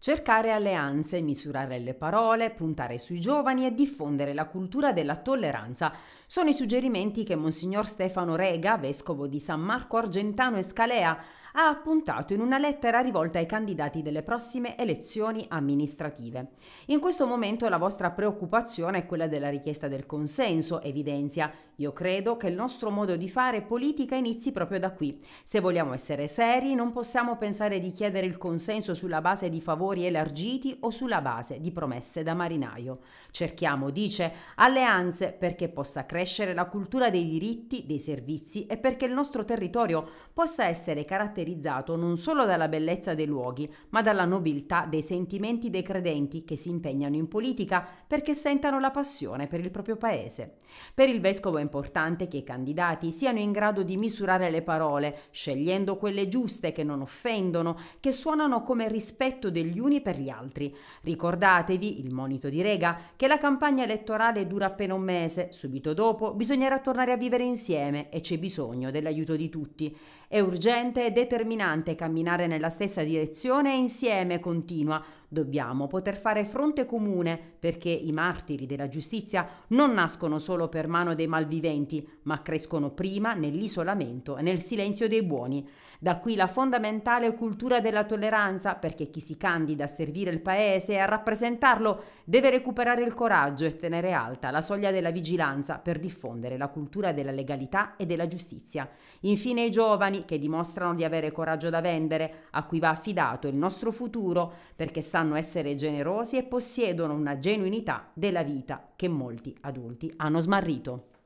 Cercare alleanze, misurare le parole, puntare sui giovani e diffondere la cultura della tolleranza sono i suggerimenti che Monsignor Stefano Rega, vescovo di San Marco Argentano e Scalea, ha appuntato in una lettera rivolta ai candidati delle prossime elezioni amministrative. In questo momento la vostra preoccupazione è quella della richiesta del consenso, evidenzia. Io credo che il nostro modo di fare politica inizi proprio da qui. Se vogliamo essere seri, non possiamo pensare di chiedere il consenso sulla base di favori elargiti o sulla base di promesse da marinaio. Cerchiamo, dice, alleanze perché possa crescere crescere la cultura dei diritti, dei servizi e perché il nostro territorio possa essere caratterizzato non solo dalla bellezza dei luoghi, ma dalla nobiltà dei sentimenti dei credenti che si impegnano in politica perché sentano la passione per il proprio paese. Per il vescovo è importante che i candidati siano in grado di misurare le parole, scegliendo quelle giuste che non offendono, che suonano come rispetto degli uni per gli altri. Ricordatevi il monito di Rega che la campagna elettorale dura appena un mese, subito dopo dopo bisognerà tornare a vivere insieme e c'è bisogno dell'aiuto di tutti. È urgente e determinante camminare nella stessa direzione e insieme continua, Dobbiamo poter fare fronte comune perché i martiri della giustizia non nascono solo per mano dei malviventi, ma crescono prima nell'isolamento e nel silenzio dei buoni. Da qui la fondamentale cultura della tolleranza perché chi si candida a servire il Paese e a rappresentarlo deve recuperare il coraggio e tenere alta la soglia della vigilanza per diffondere la cultura della legalità e della giustizia. Infine i giovani che dimostrano di avere coraggio da vendere, a cui va affidato il nostro futuro perché sanno sanno essere generosi e possiedono una genuinità della vita che molti adulti hanno smarrito.